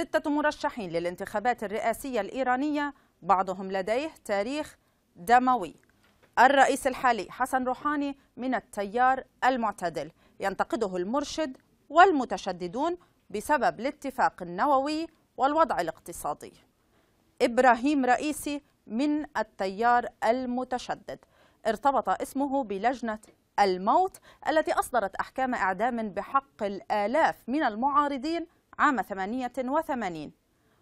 ستة مرشحين للانتخابات الرئاسية الإيرانية بعضهم لديه تاريخ دموي الرئيس الحالي حسن روحاني من التيار المعتدل ينتقده المرشد والمتشددون بسبب الاتفاق النووي والوضع الاقتصادي إبراهيم رئيسي من التيار المتشدد ارتبط اسمه بلجنة الموت التي أصدرت أحكام إعدام بحق الآلاف من المعارضين عام 88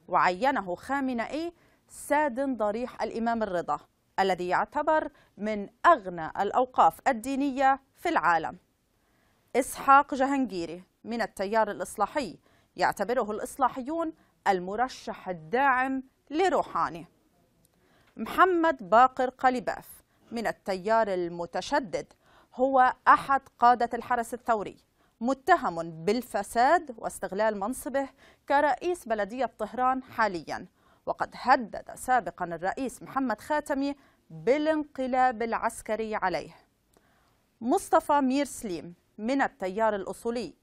وعينه خامنئي ساد ضريح الإمام الرضا الذي يعتبر من أغنى الأوقاف الدينية في العالم إسحاق جهنجيري من التيار الإصلاحي يعتبره الإصلاحيون المرشح الداعم لروحاني محمد باقر قليباف من التيار المتشدد هو أحد قادة الحرس الثوري متهم بالفساد واستغلال منصبه كرئيس بلدية طهران حاليا وقد هدد سابقا الرئيس محمد خاتمي بالانقلاب العسكري عليه مصطفى مير سليم من التيار الأصولي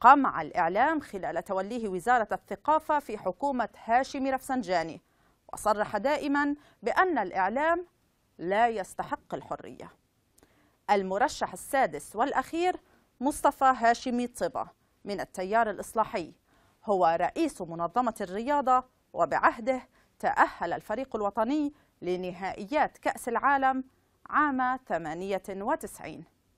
قمع الإعلام خلال توليه وزارة الثقافة في حكومة هاشم رفسنجاني وصرح دائما بأن الإعلام لا يستحق الحرية المرشح السادس والأخير مصطفى هاشمي طبة من التيار الإصلاحي هو رئيس منظمة الرياضة وبعهده تأهل الفريق الوطني لنهائيات كأس العالم عام 98